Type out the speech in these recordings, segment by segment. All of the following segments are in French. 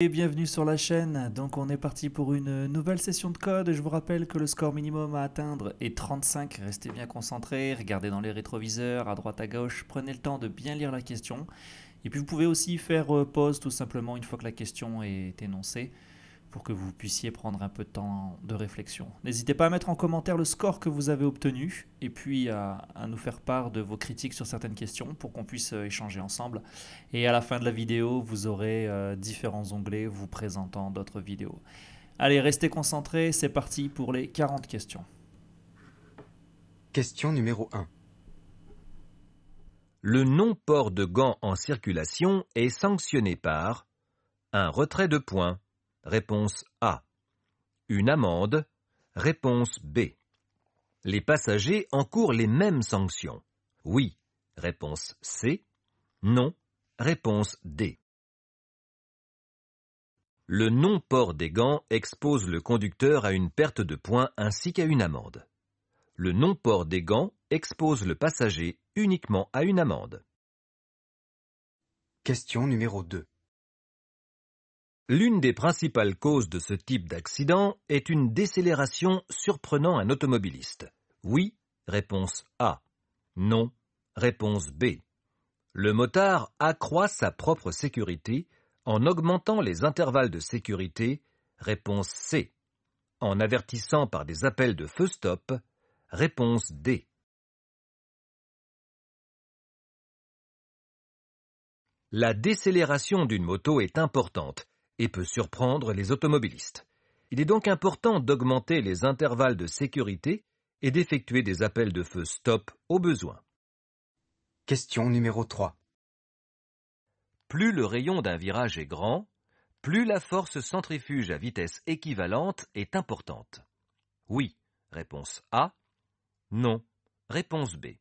Et bienvenue sur la chaîne, donc on est parti pour une nouvelle session de code, je vous rappelle que le score minimum à atteindre est 35, restez bien concentrés, regardez dans les rétroviseurs, à droite à gauche, prenez le temps de bien lire la question, et puis vous pouvez aussi faire euh, pause tout simplement une fois que la question est énoncée, pour que vous puissiez prendre un peu de temps de réflexion. N'hésitez pas à mettre en commentaire le score que vous avez obtenu et puis à, nous faire part de vos critiques sur certaines questions pour qu'on puisse euh, échanger ensemble. Et à la fin de la vidéo, vous aurez euh, différents onglets vous présentant d'autres vidéos. Allez, restez concentrés, c'est parti pour les 40 questions. Question numéro 1. Le non-port de gants en circulation est sanctionné par un retrait de points Réponse A. Une amende. Réponse B. Les passagers encourent les mêmes sanctions. Oui. Réponse C. Non. Réponse D. Le non-port des gants expose le conducteur à une perte de points ainsi qu'à une amende. Le non-port des gants expose le passager uniquement à une amende. Question numéro 2. L'une des principales causes de ce type d'accident est une décélération surprenant un automobiliste. Oui, réponse A. Non, réponse B. Le motard accroît sa propre sécurité en augmentant les intervalles de sécurité, réponse C. En avertissant par des appels de feu stop, réponse D. La décélération d'une moto est importante et peut surprendre les automobilistes. Il est donc important d'augmenter les intervalles de sécurité et d'effectuer des appels de feu stop au besoin. Question numéro 3. Plus le rayon d'un virage est grand, plus la force centrifuge à vitesse équivalente est importante. Oui, réponse A. Non, réponse B.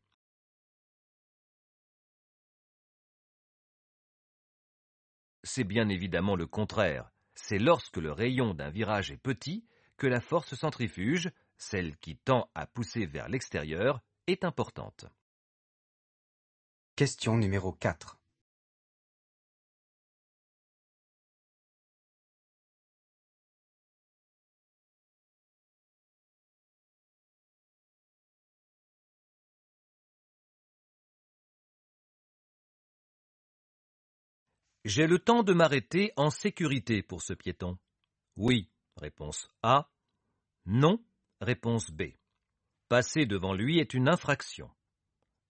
c'est bien évidemment le contraire. C'est lorsque le rayon d'un virage est petit que la force centrifuge, celle qui tend à pousser vers l'extérieur, est importante. Question numéro 4. J'ai le temps de m'arrêter en sécurité pour ce piéton. Oui, réponse A. Non, réponse B. Passer devant lui est une infraction.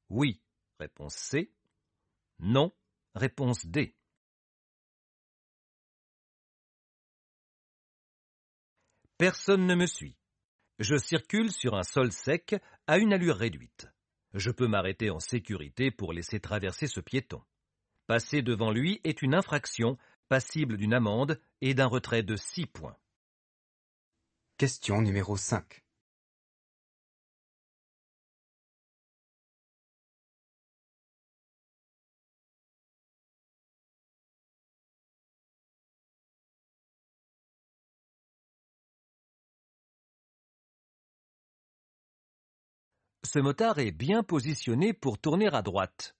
Oui, réponse C. Non, réponse D. Personne ne me suit. Je circule sur un sol sec à une allure réduite. Je peux m'arrêter en sécurité pour laisser traverser ce piéton. Passer devant lui est une infraction passible d'une amende et d'un retrait de 6 points. Question numéro 5. Ce motard est bien positionné pour tourner à droite.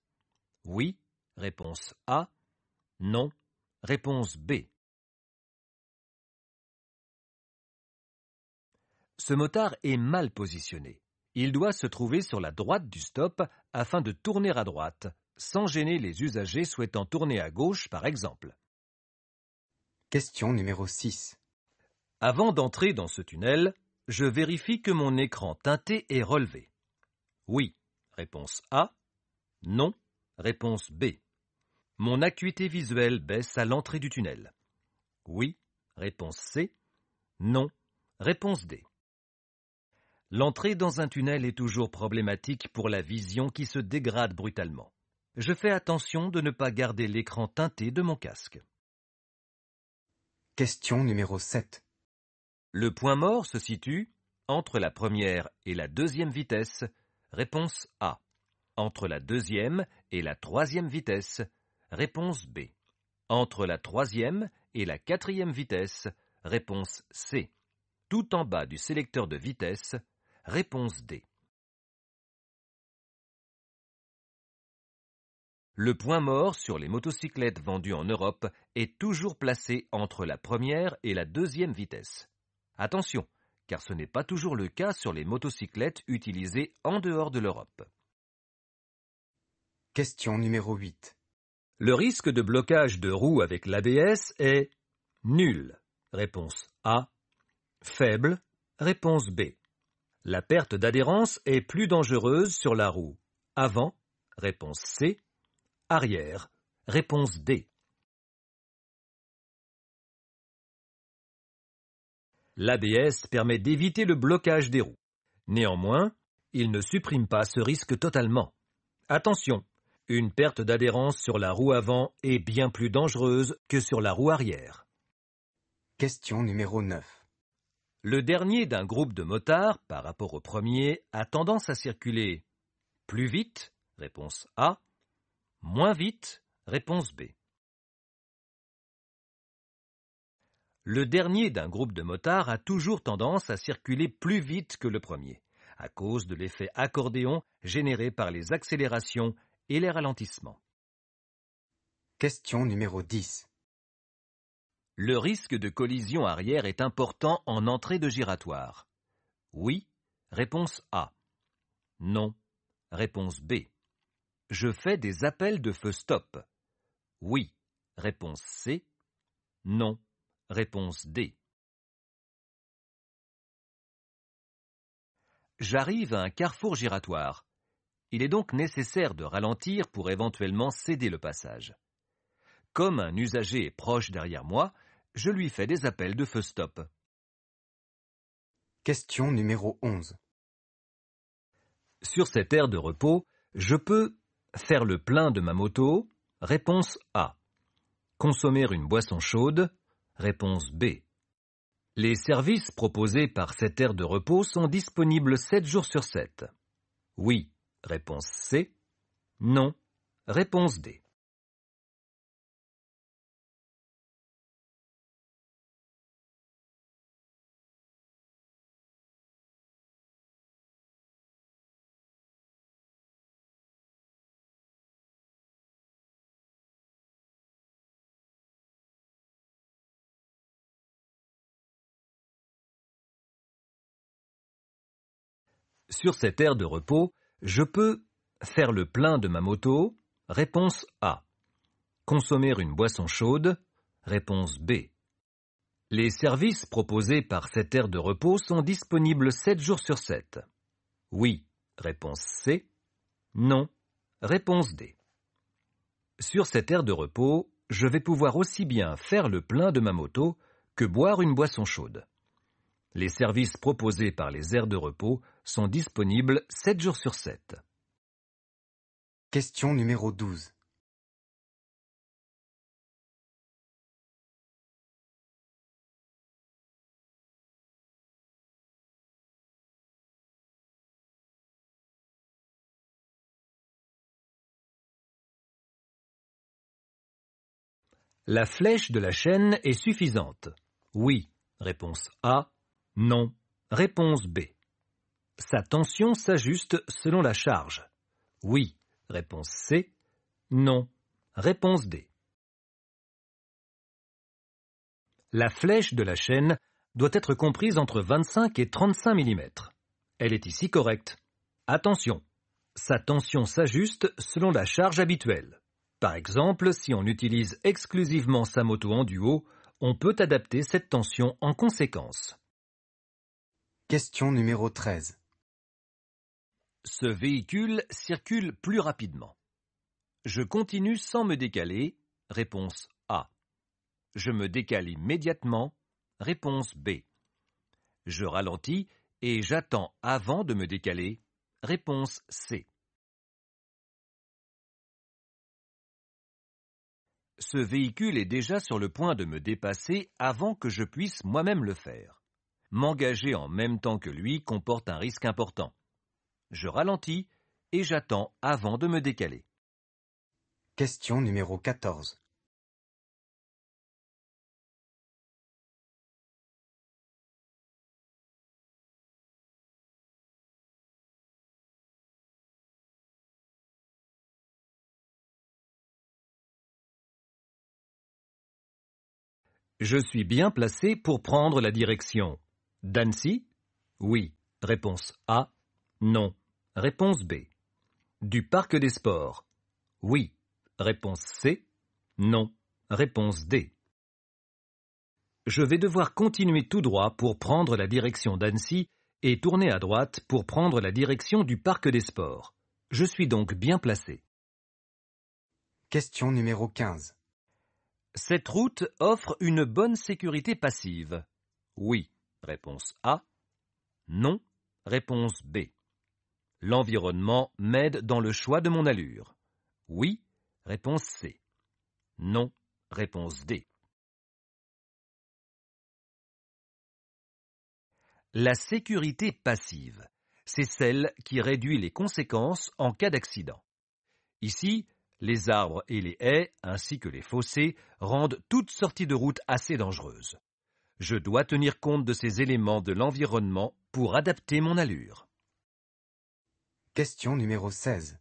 Oui, Réponse A. Non. Réponse B. Ce motard est mal positionné. Il doit se trouver sur la droite du stop afin de tourner à droite, sans gêner les usagers souhaitant tourner à gauche par exemple. Question numéro 6. Avant d'entrer dans ce tunnel, je vérifie que mon écran teinté est relevé. Oui. Réponse A. Non. Réponse B. Mon acuité visuelle baisse à l'entrée du tunnel. Oui, réponse C. Non, réponse D. L'entrée dans un tunnel est toujours problématique pour la vision qui se dégrade brutalement. Je fais attention de ne pas garder l'écran teinté de mon casque. Question numéro 7. Le point mort se situe entre la première et la deuxième vitesse. Réponse A. Entre la deuxième et la troisième vitesse. Réponse B. Entre la troisième et la quatrième vitesse. Réponse C. Tout en bas du sélecteur de vitesse. Réponse D. Le point mort sur les motocyclettes vendues en Europe est toujours placé entre la première et la deuxième vitesse. Attention, car ce n'est pas toujours le cas sur les motocyclettes utilisées en dehors de l'Europe. Question numéro 8. Le risque de blocage de roue avec l'ABS est nul. Réponse A. Faible. Réponse B. La perte d'adhérence est plus dangereuse sur la roue. Avant. Réponse C. Arrière. Réponse D. L'ABS permet d'éviter le blocage des roues. Néanmoins, il ne supprime pas ce risque totalement. Attention, une perte d'adhérence sur la roue avant est bien plus dangereuse que sur la roue arrière. Question numéro 9. Le dernier d'un groupe de motards par rapport au premier a tendance à circuler plus vite, réponse A, moins vite, réponse B. Le dernier d'un groupe de motards a toujours tendance à circuler plus vite que le premier, à cause de l'effet accordéon généré par les accélérations et les ralentissements. Question numéro 10. Le risque de collision arrière est important en entrée de giratoire. Oui, réponse A. Non, réponse B. Je fais des appels de feu stop. Oui, réponse C. Non, réponse D. J'arrive à un carrefour giratoire. Il est donc nécessaire de ralentir pour éventuellement céder le passage. Comme un usager est proche derrière moi, je lui fais des appels de feu stop. Question numéro 11. Sur cette aire de repos, je peux faire le plein de ma moto, réponse A. Consommer une boisson chaude, réponse B. Les services proposés par cette aire de repos sont disponibles 7 jours sur 7. Oui. Réponse C. Non. Réponse D. Sur cette aire de repos, je peux faire le plein de ma moto. Réponse A. Consommer une boisson chaude. Réponse B. Les services proposés par cette aire de repos sont disponibles 7 jours sur 7. Oui. Réponse C. Non. Réponse D. Sur cette aire de repos, je vais pouvoir aussi bien faire le plein de ma moto que boire une boisson chaude. Les services proposés par les aires de repos sont disponibles 7 jours sur 7. Question numéro 12. La flèche de la chaîne est suffisante. Oui. Réponse A. Non. Réponse B. Sa tension s'ajuste selon la charge. Oui. Réponse C. Non. Réponse D. La flèche de la chaîne doit être comprise entre 25 et 35 mm. Elle est ici correcte. Attention, sa tension s'ajuste selon la charge habituelle. Par exemple, si on utilise exclusivement sa moto en duo, on peut adapter cette tension en conséquence. Question numéro 13 ce véhicule circule plus rapidement. Je continue sans me décaler. Réponse A. Je me décale immédiatement. Réponse B. Je ralentis et j'attends avant de me décaler. Réponse C. Ce véhicule est déjà sur le point de me dépasser avant que je puisse moi-même le faire. M'engager en même temps que lui comporte un risque important je ralentis et j'attends avant de me décaler. Question numéro 14. Je suis bien placé pour prendre la direction. D'Annecy Oui. Réponse A. Non. Réponse B. Du parc des sports. Oui. Réponse C. Non. Réponse D. Je vais devoir continuer tout droit pour prendre la direction d'Annecy et tourner à droite pour prendre la direction du parc des sports. Je suis donc bien placé. Question numéro 15. Cette route offre une bonne sécurité passive. Oui. Réponse A. Non. Réponse B. L'environnement m'aide dans le choix de mon allure. Oui, réponse C. Non, réponse D. La sécurité passive, c'est celle qui réduit les conséquences en cas d'accident. Ici, les arbres et les haies, ainsi que les fossés, rendent toute sortie de route assez dangereuse. Je dois tenir compte de ces éléments de l'environnement pour adapter mon allure. Question numéro seize.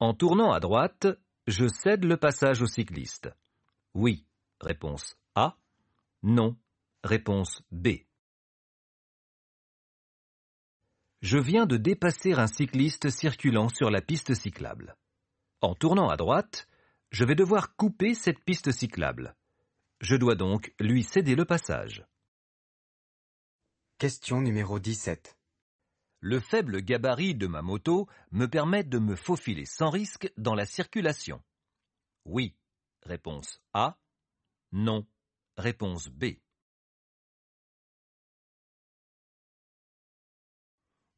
En tournant à droite, je cède le passage au cycliste. Oui. Réponse A. Non. Réponse B. je viens de dépasser un cycliste circulant sur la piste cyclable. En tournant à droite, je vais devoir couper cette piste cyclable. Je dois donc lui céder le passage. Question numéro 17. Le faible gabarit de ma moto me permet de me faufiler sans risque dans la circulation. Oui. Réponse A. Non. Réponse B.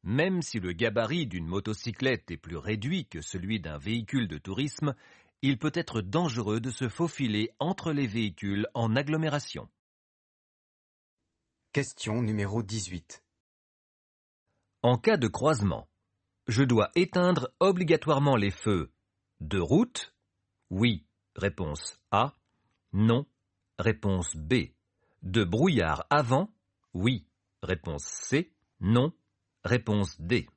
Même si le gabarit d'une motocyclette est plus réduit que celui d'un véhicule de tourisme, il peut être dangereux de se faufiler entre les véhicules en agglomération. Question numéro 18. En cas de croisement, je dois éteindre obligatoirement les feux de route Oui, réponse A. Non, réponse B. De brouillard avant Oui, réponse C. Non, Réponse D.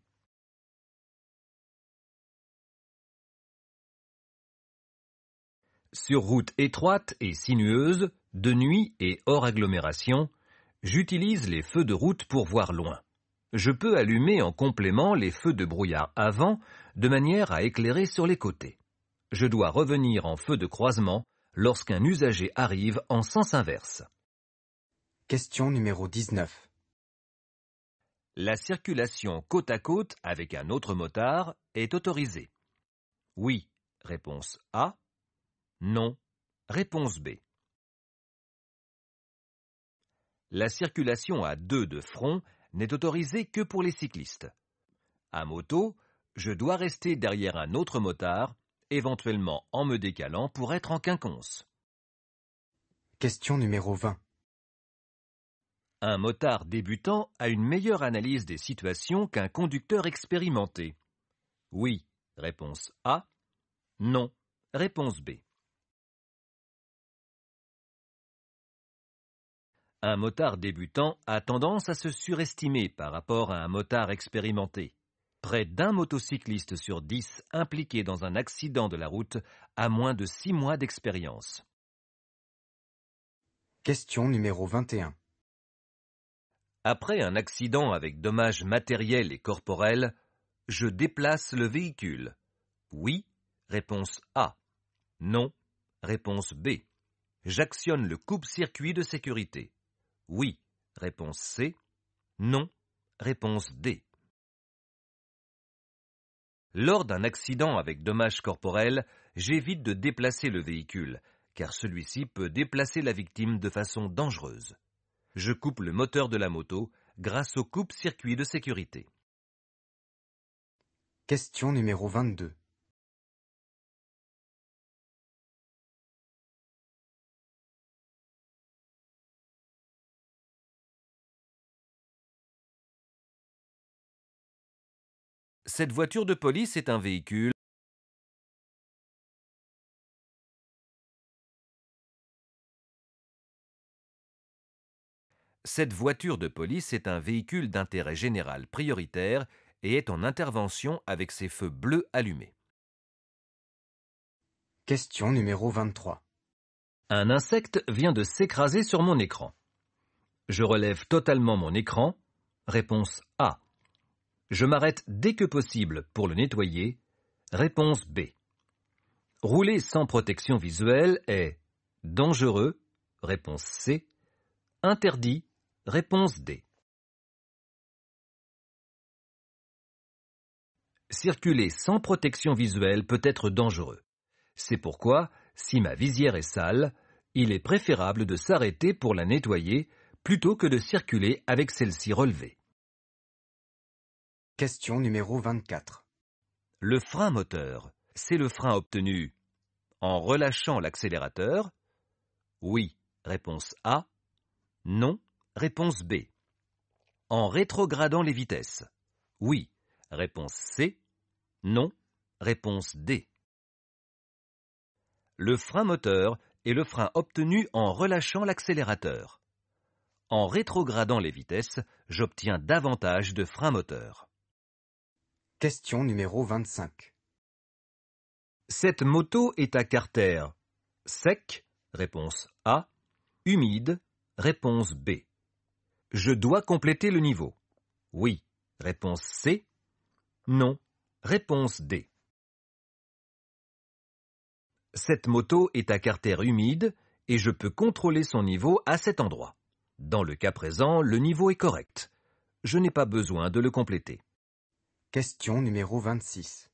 Sur route étroite et sinueuse, de nuit et hors agglomération, j'utilise les feux de route pour voir loin. Je peux allumer en complément les feux de brouillard avant de manière à éclairer sur les côtés. Je dois revenir en feu de croisement lorsqu'un usager arrive en sens inverse. Question numéro 19 la circulation côte à côte avec un autre motard est autorisée Oui. Réponse A. Non. Réponse B. La circulation à deux de front n'est autorisée que pour les cyclistes. À moto, je dois rester derrière un autre motard, éventuellement en me décalant pour être en quinconce. Question numéro 20. Un motard débutant a une meilleure analyse des situations qu'un conducteur expérimenté. Oui, réponse A. Non, réponse B. Un motard débutant a tendance à se surestimer par rapport à un motard expérimenté. Près d'un motocycliste sur dix impliqué dans un accident de la route a moins de six mois d'expérience. Question numéro 21. Après un accident avec dommages matériels et corporels, je déplace le véhicule. Oui, réponse A. Non, réponse B. J'actionne le coupe-circuit de sécurité. Oui, réponse C. Non, réponse D. Lors d'un accident avec dommages corporels, j'évite de déplacer le véhicule, car celui-ci peut déplacer la victime de façon dangereuse je coupe le moteur de la moto grâce au coupe-circuit de sécurité. Question numéro 22. Cette voiture de police est un véhicule Cette voiture de police est un véhicule d'intérêt général prioritaire et est en intervention avec ses feux bleus allumés. Question numéro 23. Un insecte vient de s'écraser sur mon écran. Je relève totalement mon écran. Réponse A. Je m'arrête dès que possible pour le nettoyer. Réponse B. Rouler sans protection visuelle est dangereux. Réponse C. Interdit. Réponse D. Circuler sans protection visuelle peut être dangereux. C'est pourquoi, si ma visière est sale, il est préférable de s'arrêter pour la nettoyer plutôt que de circuler avec celle-ci relevée. Question numéro 24. Le frein moteur, c'est le frein obtenu en relâchant l'accélérateur Oui, réponse A. Non, Réponse B. En rétrogradant les vitesses. Oui. Réponse C. Non. Réponse D. Le frein moteur est le frein obtenu en relâchant l'accélérateur. En rétrogradant les vitesses, j'obtiens davantage de frein moteur. Question numéro 25. Cette moto est à carter sec, réponse A, humide, réponse B. Je dois compléter le niveau. Oui. Réponse C. Non. Réponse D. Cette moto est à carter humide et je peux contrôler son niveau à cet endroit. Dans le cas présent, le niveau est correct. Je n'ai pas besoin de le compléter. Question numéro 26.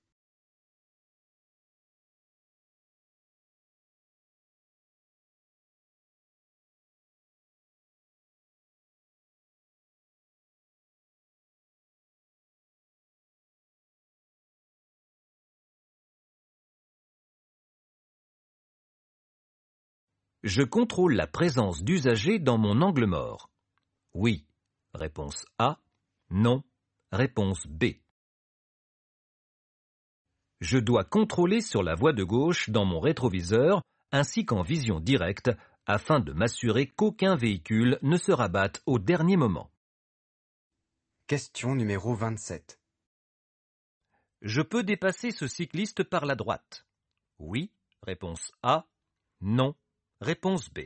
Je contrôle la présence d'usagers dans mon angle mort. Oui. Réponse A. Non. Réponse B. Je dois contrôler sur la voie de gauche dans mon rétroviseur ainsi qu'en vision directe afin de m'assurer qu'aucun véhicule ne se rabatte au dernier moment. Question numéro 27. Je peux dépasser ce cycliste par la droite. Oui. Réponse A. Non. Réponse B.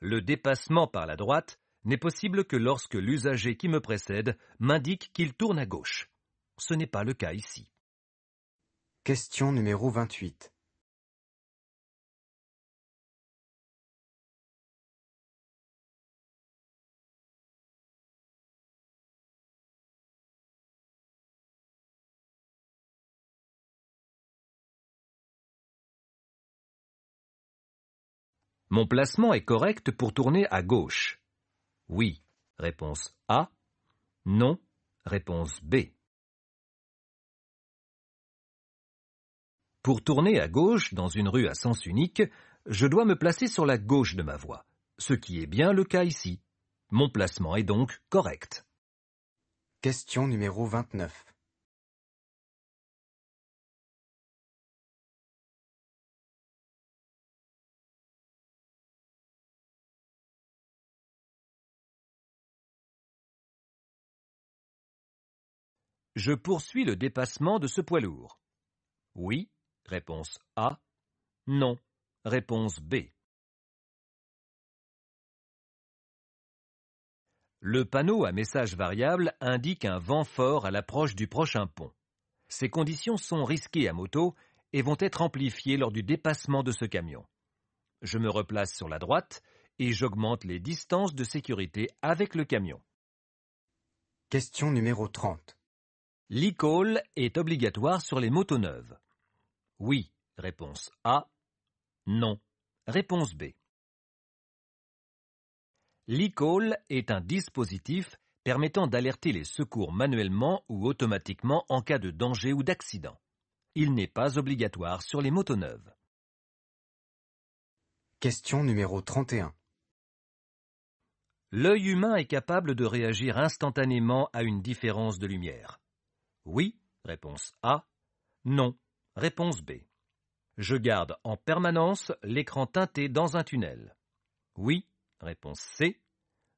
Le dépassement par la droite n'est possible que lorsque l'usager qui me précède m'indique qu'il tourne à gauche. Ce n'est pas le cas ici. Question numéro 28. Mon placement est correct pour tourner à gauche. Oui. Réponse A. Non. Réponse B. Pour tourner à gauche dans une rue à sens unique, je dois me placer sur la gauche de ma voie, ce qui est bien le cas ici. Mon placement est donc correct. Question numéro 29. Je poursuis le dépassement de ce poids lourd. Oui, réponse A. Non, réponse B. Le panneau à message variable indique un vent fort à l'approche du prochain pont. Ces conditions sont risquées à moto et vont être amplifiées lors du dépassement de ce camion. Je me replace sur la droite et j'augmente les distances de sécurité avec le camion. Question numéro 30. L'e-call est obligatoire sur les motos Oui, réponse A. Non, réponse B. le est un dispositif permettant d'alerter les secours manuellement ou automatiquement en cas de danger ou d'accident. Il n'est pas obligatoire sur les motos Question numéro 31. L'œil humain est capable de réagir instantanément à une différence de lumière. Oui, réponse A. Non, réponse B. Je garde en permanence l'écran teinté dans un tunnel. Oui, réponse C.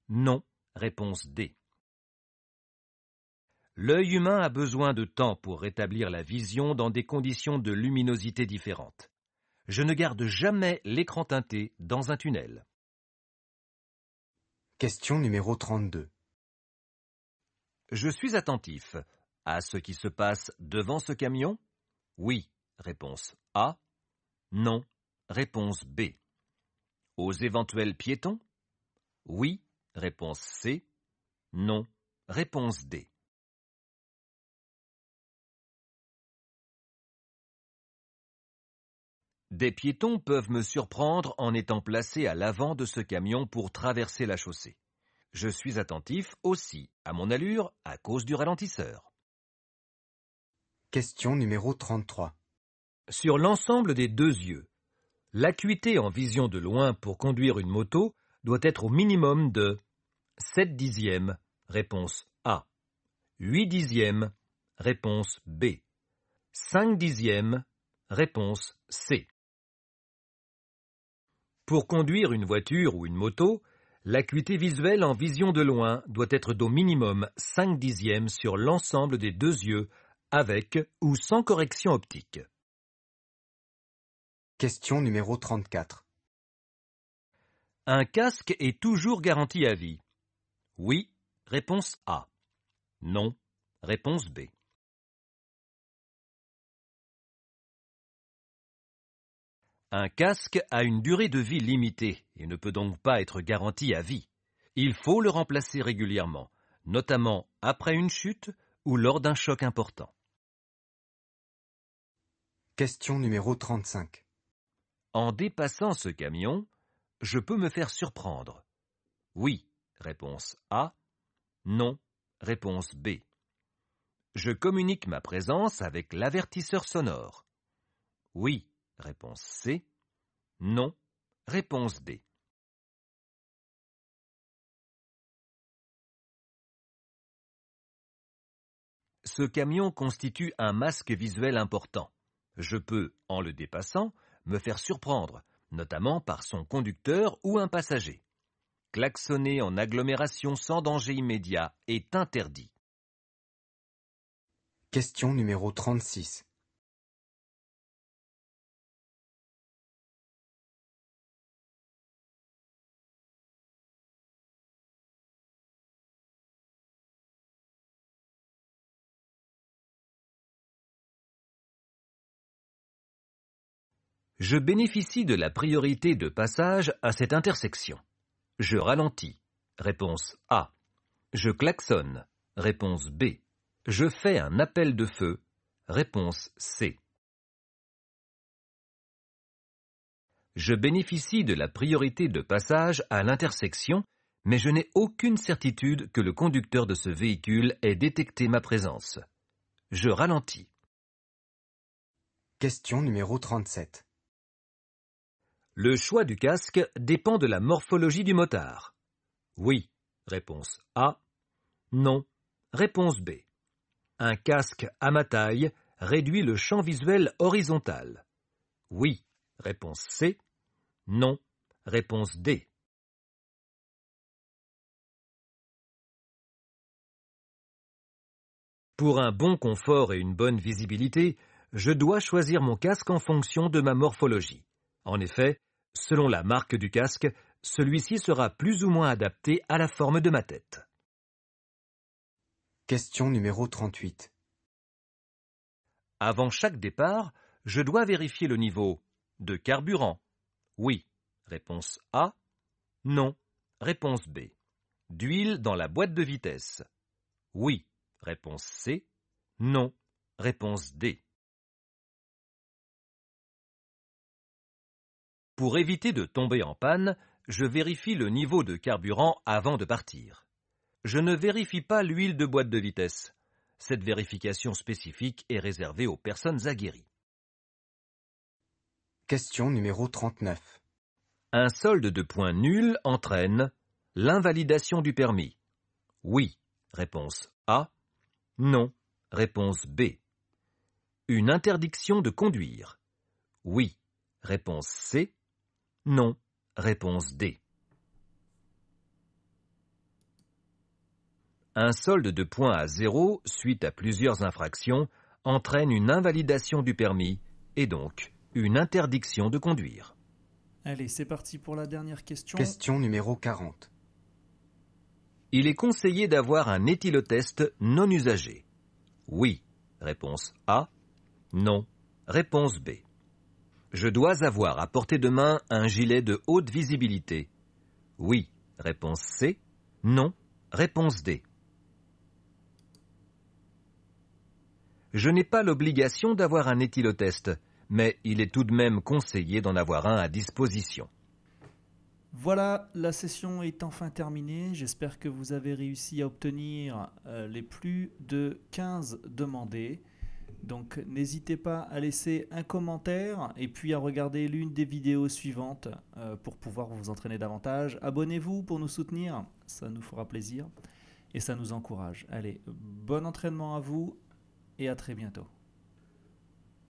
Non, réponse D. L'œil humain a besoin de temps pour rétablir la vision dans des conditions de luminosité différentes. Je ne garde jamais l'écran teinté dans un tunnel. Question numéro 32. Je suis attentif à ce qui se passe devant ce camion Oui, réponse A. Non, réponse B. Aux éventuels piétons Oui, réponse C. Non, réponse D. Des piétons peuvent me surprendre en étant placés à l'avant de ce camion pour traverser la chaussée. Je suis attentif aussi à mon allure à cause du ralentisseur. Question numéro 33. Sur l'ensemble des deux yeux, l'acuité en vision de loin pour conduire une moto doit être au minimum de 7 dixièmes, réponse A. 8 dixièmes, réponse B. 5 dixièmes, réponse C. Pour conduire une voiture ou une moto, l'acuité visuelle en vision de loin doit être d'au minimum 5 dixièmes sur l'ensemble des deux yeux avec ou sans correction optique. Question numéro 34. Un casque est toujours garanti à vie. Oui, réponse A. Non, réponse B. Un casque a une durée de vie limitée et ne peut donc pas être garanti à vie. Il faut le remplacer régulièrement, notamment après une chute ou lors d'un choc important. Question numéro 35. En dépassant ce camion, je peux me faire surprendre. Oui, réponse A. Non, réponse B. Je communique ma présence avec l'avertisseur sonore. Oui, réponse C. Non, réponse D. Ce camion constitue un masque visuel important. Je peux, en le dépassant, me faire surprendre, notamment par son conducteur ou un passager. Klaxonner en agglomération sans danger immédiat est interdit. Question numéro 36. Je bénéficie de la priorité de passage à cette intersection. Je ralentis. Réponse A. Je klaxonne. Réponse B. Je fais un appel de feu. Réponse C. Je bénéficie de la priorité de passage à l'intersection, mais je n'ai aucune certitude que le conducteur de ce véhicule ait détecté ma présence. Je ralentis. Question numéro 37. Le choix du casque dépend de la morphologie du motard. Oui. Réponse A. Non. Réponse B. Un casque à ma taille réduit le champ visuel horizontal. Oui. Réponse C. Non. Réponse D. Pour un bon confort et une bonne visibilité, je dois choisir mon casque en fonction de ma morphologie. En effet, selon la marque du casque, celui-ci sera plus ou moins adapté à la forme de ma tête. Question numéro 38. Avant chaque départ, je dois vérifier le niveau de carburant. Oui. Réponse A. Non. Réponse B. D'huile dans la boîte de vitesse. Oui. Réponse C. Non. Réponse D. Pour éviter de tomber en panne, je vérifie le niveau de carburant avant de partir. Je ne vérifie pas l'huile de boîte de vitesse. Cette vérification spécifique est réservée aux personnes aguerries. Question numéro 39. Un solde de points nul entraîne l'invalidation du permis. Oui. Réponse A. Non. Réponse B. Une interdiction de conduire. Oui. Réponse C. Non. Réponse D. Un solde de points à zéro suite à plusieurs infractions entraîne une invalidation du permis et donc une interdiction de conduire. Allez, c'est parti pour la dernière question. Question numéro 40. Il est conseillé d'avoir un éthylotest non usagé. Oui. Réponse A. Non. Réponse B. Je dois avoir à portée de main un gilet de haute visibilité. Oui, réponse C. Non, réponse D. Je n'ai pas l'obligation d'avoir un éthylotest, mais il est tout de même conseillé d'en avoir un à disposition. Voilà, la session est enfin terminée. J'espère que vous avez réussi à obtenir euh, les plus de 15 demandés. Donc n'hésitez pas à laisser un commentaire et puis à regarder l'une des vidéos suivantes euh, pour pouvoir vous entraîner davantage. Abonnez-vous pour nous soutenir, ça nous fera plaisir et ça nous encourage. Allez, bon entraînement à vous et à très bientôt.